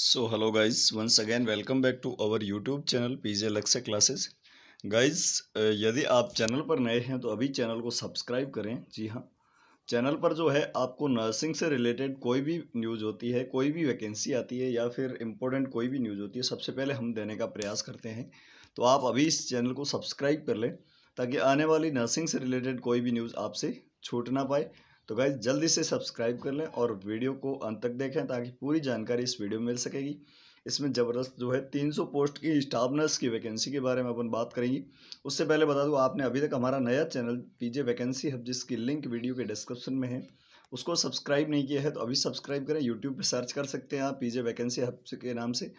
so hello guys once again welcome back to our YouTube channel PJ Lakshya classes guys यदि आप channel पर नए हैं तो अभी चैनल को सब्सक्राइब करें जी हाँ चैनल पर जो है आपको नर्सिंग से रिलेटेड कोई भी न्यूज़ होती है कोई भी वैकेंसी आती है या फिर इम्पोर्टेंट कोई भी न्यूज़ होती है सबसे पहले हम देने का प्रयास करते हैं तो आप अभी इस चैनल को सब्सक्राइब कर लें ताकि आने वाली नर्सिंग से रिलेटेड कोई भी न्यूज़ आपसे छूट ना पाए तो गाइज जल्दी से सब्सक्राइब कर लें और वीडियो को अंत तक देखें ताकि पूरी जानकारी इस वीडियो में मिल सकेगी इसमें ज़बरदस्त जो है 300 पोस्ट की स्टाफ नर्स की वैकेंसी के बारे में अपन बात करेंगे उससे पहले बता दूँ आपने अभी तक हमारा नया चैनल पीजे वैकेंसी हब जिसकी लिंक वीडियो के डिस्क्रिप्शन में है उसको सब्सक्राइब नहीं किया है तो अभी सब्सक्राइब करें यूट्यूब पर सर्च कर सकते हैं आप पीजे वैकेंसी हब के नाम से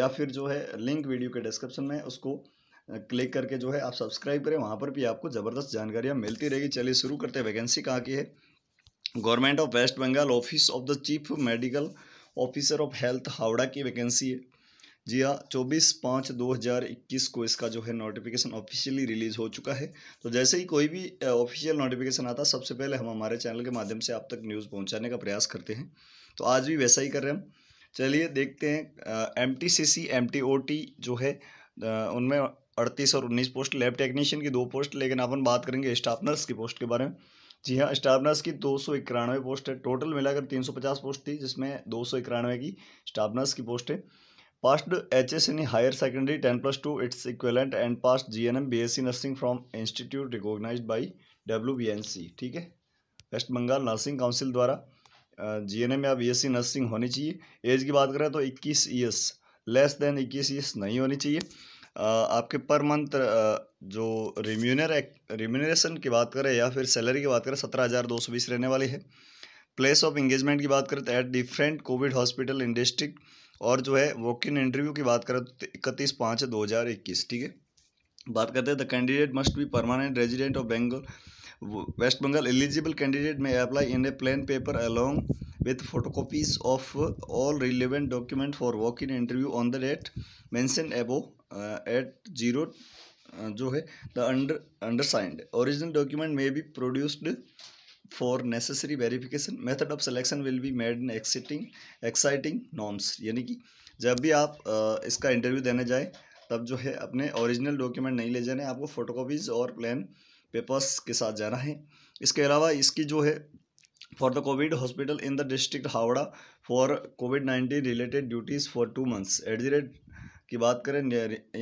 या फिर जो है लिंक वीडियो के डिस्क्रिप्शन में उसको क्लिक करके जो है आप सब्सक्राइब करें वहाँ पर भी आपको ज़बरदस्त जानकारियाँ मिलती रहेगी चलिए शुरू करते हैं वैकेंसी कहाँ की है government of West Bengal office of the chief medical officer of health Howrah की वैकेंसी है जी हाँ चौबीस पाँच दो हज़ार इक्कीस को इसका जो है नोटिफिकेशन ऑफिशियली रिलीज़ हो चुका है तो जैसे ही कोई भी ऑफिशियल नोटिफिकेशन आता सबसे पहले हम हमारे चैनल के माध्यम से आप तक न्यूज़ पहुंचाने का प्रयास करते हैं तो आज भी वैसा ही कर रहे हैं हम चलिए देखते हैं M T C C M T O T जो है उनमें अड़तीस और उन्नीस पोस्ट लैब टेक्नीशियन की दो पोस्ट लेकिन अपन बात करेंगे स्टाफ नर्स की पोस्ट के बारे में जी हाँ स्टाफ नर्स की दो सौ इक्यानवे पोस्ट है टोटल मिलाकर तीन सौ पचास पोस्ट थी जिसमें दो सौ इक्यानवे की स्टाफ नर्स की पोस्ट है passed H S in higher secondary ten plus two its equivalent and passed G N M B S C nursing from institute recognise by W B N C ठीक है West Bengal nursing council द्वारा G N M या B S C nursing होनी चाहिए age की बात करें तो इक्कीस ईयर्स लेस देन इक्कीस ईयर्स नहीं होनी चाहिए आपके पर मंथ जो रिम्यूनर रिम्यूनरेशन की बात करें या फिर सैलरी की बात करें सत्रह हज़ार दो सौ बीस रहने वाली है प्लेस ऑफ इंगेजमेंट की बात करें तो at different COVID hospital in district और जो है वॉक इन इंटरव्यू की बात करें तो इकतीस पाँच दो हज़ार इक्कीस ठीक है बात करते हैं the candidate must be permanent resident of Bengal West Bengal eligible candidate may apply in a plain paper along with photocopies of all relevant document for walk in interview on the date mentioned above at zero जो है the under undersigned original document may be produced for necessary verification method of selection will be made in existing exciting norms यानी कि जब भी आप uh, इसका interview देने जाए तब जो है अपने ओरिजिनल डॉक्यूमेंट नहीं ले जाने आपको फोटोकॉपीज़ और प्लान पेपर्स के साथ जाना है इसके अलावा इसकी जो है for the COVID hospital in the district Howrah for COVID nineteen related duties for two months at the rate की बात करें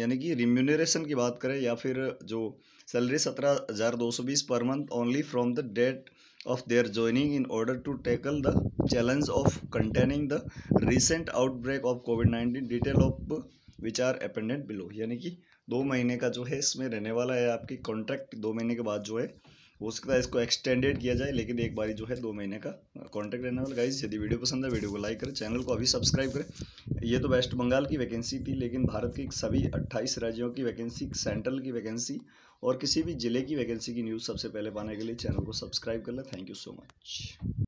यानी कि रिम्यूनरेशन की बात करें या फिर जो सैलरी सत्रह हज़ार दो सौ बीस per month only from the date of their joining in order to tackle the challenge of containing the recent outbreak of COVID nineteen detail of which are appended below यानी कि दो महीने का जो है इसमें रहने वाला है आपकी कॉन्ट्रैक्ट दो महीने के बाद जो है हो सकता है इसको एक्सटेंडेड किया जाए लेकिन एक बारी जो है दो महीने का कॉन्टैक्ट रहने वाला गाइज यदि वीडियो पसंद है वीडियो को लाइक करें चैनल को अभी सब्सक्राइब करें ये तो वेस्ट बंगाल की वैकेंसी थी लेकिन भारत के सभी अट्ठाईस राज्यों की वैकेंसी सेंट्रल की वैकेंसी और किसी भी ज़िले की वैकेंसी की न्यूज़ सबसे पहले पाने के लिए चैनल को सब्सक्राइब कर लें थैंक यू सो मच